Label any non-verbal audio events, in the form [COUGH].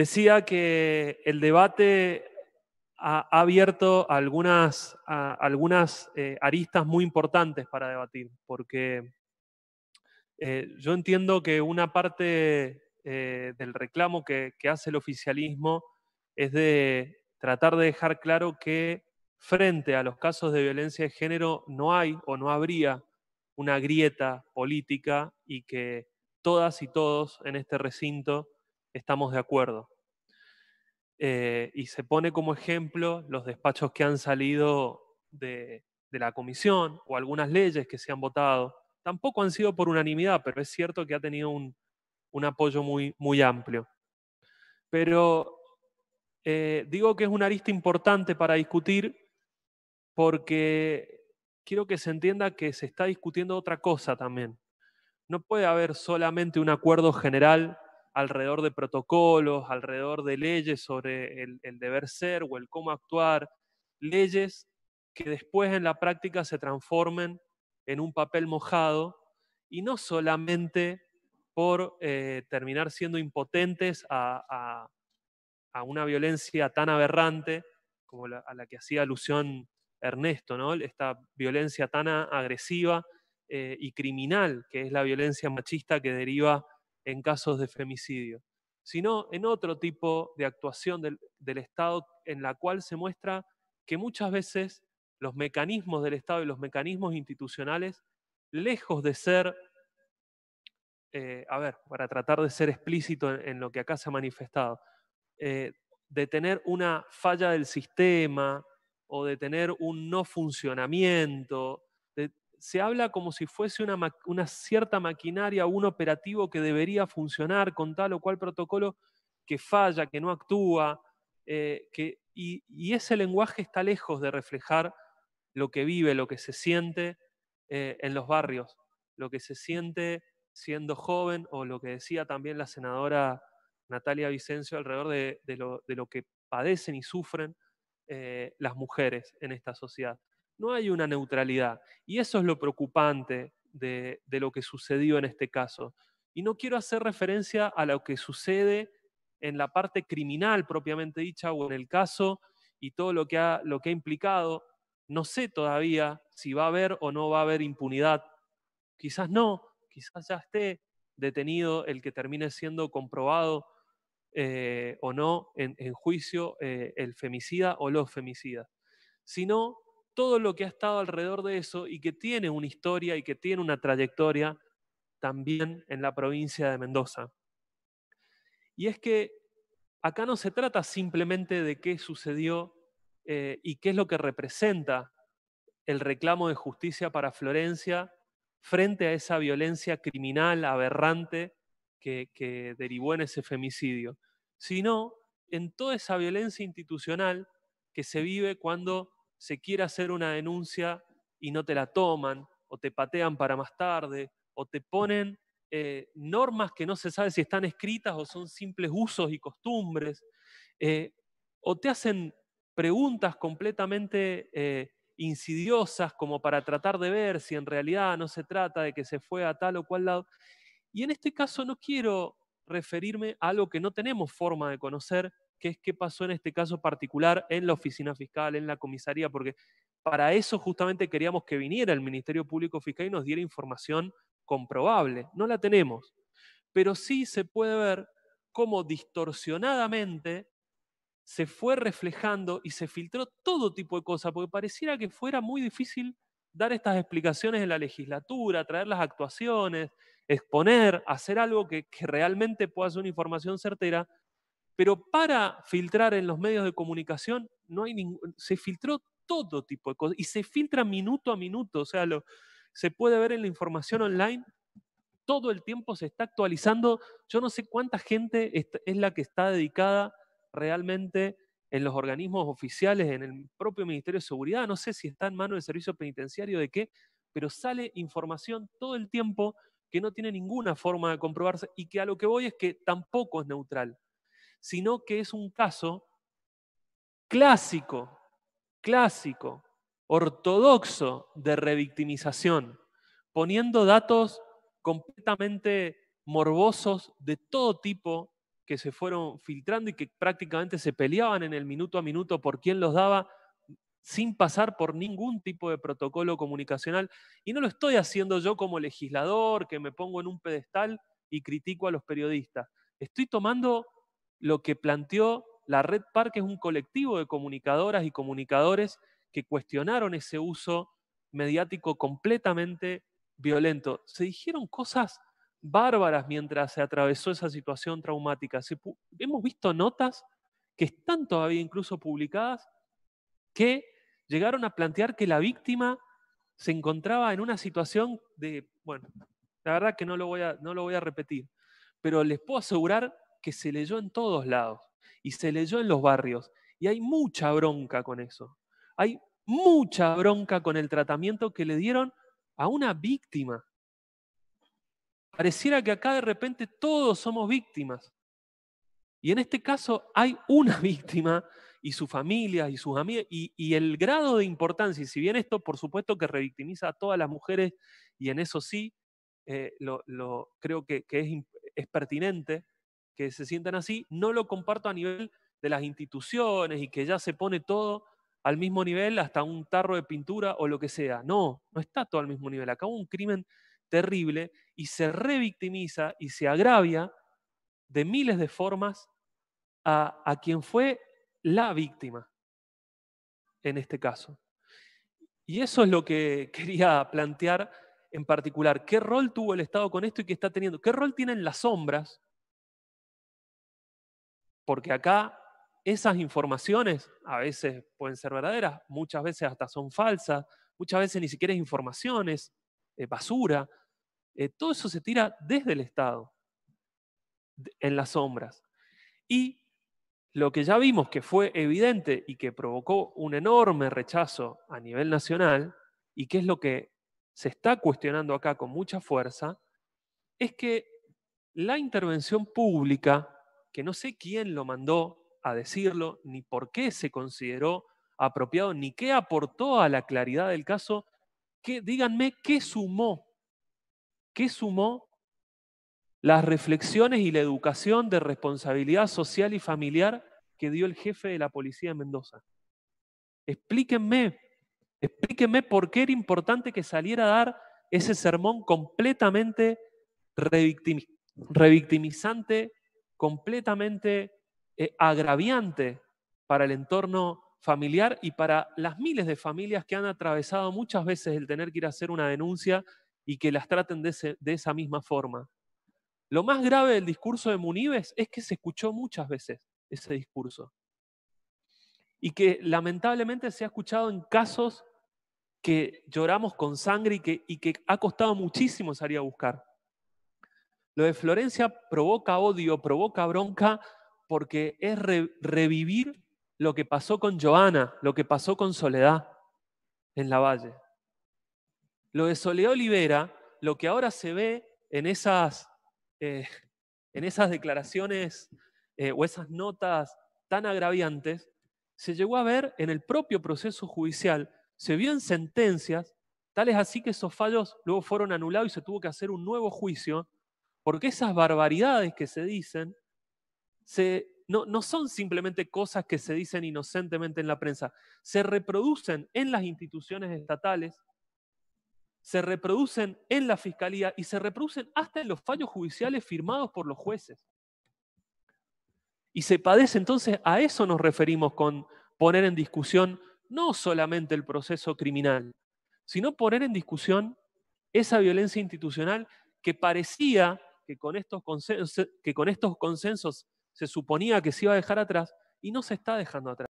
Decía que el debate ha, abierto algunas, algunas eh, aristas muy importantes para debatir, porque eh, yo entiendo que una parte eh, del reclamo que hace el oficialismo es de tratar de dejar claro que frente a los casos de violencia de género no hay o no habría una grieta política y que todas y todos en este recinto estamos de acuerdo. Eh, y se pone como ejemplo los despachos que han salido de, la comisión o algunas leyes que se han votado. Tampoco han sido por unanimidad, pero es cierto que ha tenido un, apoyo muy, muy amplio. Pero eh, digo que es una arista importante para discutir porque quiero que se entienda que se está discutiendo otra cosa también. No puede haber solamente un acuerdo general alrededor de protocolos, alrededor de leyes sobre el, deber ser o el cómo actuar, leyes que después en la práctica se transformen en un papel mojado y no solamente por eh, terminar siendo impotentes a, una violencia tan aberrante como a la que hacía alusión Ernesto, ¿no? esta violencia tan agresiva eh, y criminal que es la violencia machista que deriva en casos de femicidio, sino en otro tipo de actuación del, Estado en la cual se muestra que muchas veces los mecanismos del Estado y los mecanismos institucionales, lejos de ser eh, a ver, para tratar de ser explícito en, lo que acá se ha manifestado, eh, de tener una falla del sistema o de tener un no funcionamiento se habla como si fuese una, cierta maquinaria, un operativo que debería funcionar con tal o cual protocolo que falla, que no actúa, eh, que, y, ese lenguaje está lejos de reflejar lo que vive, lo que se siente eh, en los barrios, lo que se siente siendo joven o lo que decía también la senadora Natalia Vicencio alrededor de, lo, que padecen y sufren eh, las mujeres en esta sociedad. No hay una neutralidad. Y eso es lo preocupante de, lo que sucedió en este caso. Y no quiero hacer referencia a lo que sucede en la parte criminal propiamente dicha o en el caso y todo lo que ha, implicado. No sé todavía si va a haber o no va a haber impunidad. Quizás no, quizás ya esté detenido el que termine siendo comprobado eh, o no en, juicio eh, el femicida o los femicidas, sino todo lo que ha estado alrededor de eso y que tiene una historia y que tiene una trayectoria también en la provincia de Mendoza. Y es que acá no se trata simplemente de qué sucedió eh, y qué es lo que representa el reclamo de justicia para Florencia frente a esa violencia criminal aberrante que derivó en ese femicidio, sino en toda esa violencia institucional que se vive cuando se quiere hacer una denuncia y no te la toman, o te patean para más tarde, o te ponen eh, normas que no se sabe si están escritas o son simples usos y costumbres, eh, o te hacen preguntas completamente eh, insidiosas como para tratar de ver si en realidad no se trata de que se fue a tal o cual lado. Y en este caso no quiero referirme a algo que no tenemos forma de conocer, Qué es qué pasó en este caso particular en la oficina fiscal, en la comisaría, porque para eso justamente queríamos que viniera el Ministerio Público Fiscal y nos diera información comprobable. No la tenemos, pero sí se puede ver cómo distorsionadamente se fue reflejando y se filtró todo tipo de cosas, porque pareciera que fuera muy difícil dar estas explicaciones en la legislatura, traer las actuaciones, exponer, hacer algo que realmente pueda ser una información certera, pero para filtrar en los medios de comunicación, no hay se filtró todo tipo de cosas y se filtra minuto a minuto. O sea, se puede ver en la información online, todo el tiempo se está actualizando. Yo no sé cuánta gente es, es la que está dedicada realmente en los organismos oficiales, en el propio Ministerio de Seguridad, no sé si está en manos del Servicio Penitenciario, de qué, pero sale información todo el tiempo que no tiene ninguna forma de comprobarse y que a lo que voy es que tampoco es neutral sino que es un caso clásico, clásico, ortodoxo de revictimización, poniendo datos completamente morbosos de todo tipo que se fueron filtrando y que prácticamente se peleaban en el minuto a minuto por quién los daba sin pasar por ningún tipo de protocolo comunicacional. Y no lo estoy haciendo yo como legislador, que me pongo en un pedestal y critico a los periodistas. Estoy tomando lo que planteó la Red Parque es un colectivo de comunicadoras y comunicadores que cuestionaron ese uso mediático completamente violento. Se dijeron cosas bárbaras mientras se atravesó esa situación traumática. hemos visto notas que están todavía incluso publicadas que llegaron a plantear que la víctima se encontraba en una situación de, bueno, la verdad que no lo voy a, no lo voy a repetir, pero les puedo asegurar que se leyó en todos lados y se leyó en los barrios. Y hay mucha bronca con eso. Hay mucha bronca con el tratamiento que le dieron a una víctima. Pareciera que acá de repente todos somos víctimas. Y en este caso hay una [LAUGHS] víctima y su familia y sus amigos y, el grado de importancia. Y si bien esto, por supuesto, que revictimiza a todas las mujeres y en eso sí, eh, lo, creo que, es pertinente, que se sientan así, no lo comparto a nivel de las instituciones y que ya se pone todo al mismo nivel, hasta un tarro de pintura o lo que sea. No, no está todo al mismo nivel. Acá un crimen terrible y se revictimiza y se agravia de miles de formas a, a quien fue la víctima en este caso. Y eso es lo que [LAUGHS] quería plantear en particular. ¿Qué rol tuvo el Estado con esto y qué está teniendo? ¿Qué rol tienen las sombras porque acá esas informaciones a veces pueden ser verdaderas, muchas veces hasta son falsas, muchas veces ni siquiera es información, es basura. Eh, todo eso se tira desde el Estado, en las sombras. Y lo que ya vimos que fue evidente y que provocó un enorme rechazo a nivel nacional, y que es lo que se está cuestionando acá con mucha fuerza, es que la intervención pública que no sé quién lo mandó a decirlo, ni por qué se consideró apropiado, ni qué aportó a la claridad del caso, que, díganme qué sumó, qué sumó las reflexiones y la educación de responsabilidad social y familiar que dio el jefe de la policía de Mendoza. Explíquenme, explíquenme por qué era importante que saliera a dar ese sermón completamente revictimizante completamente eh, agraviante para el entorno familiar y para las miles de familias que han atravesado muchas veces el tener que ir a hacer una denuncia y que las traten de, esa misma forma. Lo más grave del discurso de Munibes es que se escuchó muchas veces ese discurso y que lamentablemente se ha escuchado en casos que lloramos con sangre y que, y que ha costado muchísimo salir a buscar. Lo de Florencia provoca odio, provoca bronca, porque es revivir lo que pasó con Joana, lo que pasó con Soledad en la valle. Lo de Soledad Olivera, lo que ahora se ve en esas, eh, en esas declaraciones eh, o esas notas tan agraviantes, se llegó a ver en el propio proceso judicial, se vio en sentencias, tales así que esos fallos luego fueron anulados y se tuvo que hacer un nuevo juicio porque esas barbaridades que se dicen no son simplemente cosas que se dicen inocentemente en la prensa, se reproducen en las instituciones estatales, se reproducen en la fiscalía y se reproducen hasta en los fallos judiciales firmados por los jueces. Y se padece entonces, a eso nos referimos con poner en discusión no solamente el proceso criminal, sino poner en discusión esa violencia institucional que parecía que con, estos consensos, que con estos consensos se suponía que se iba a dejar atrás y no se está dejando atrás.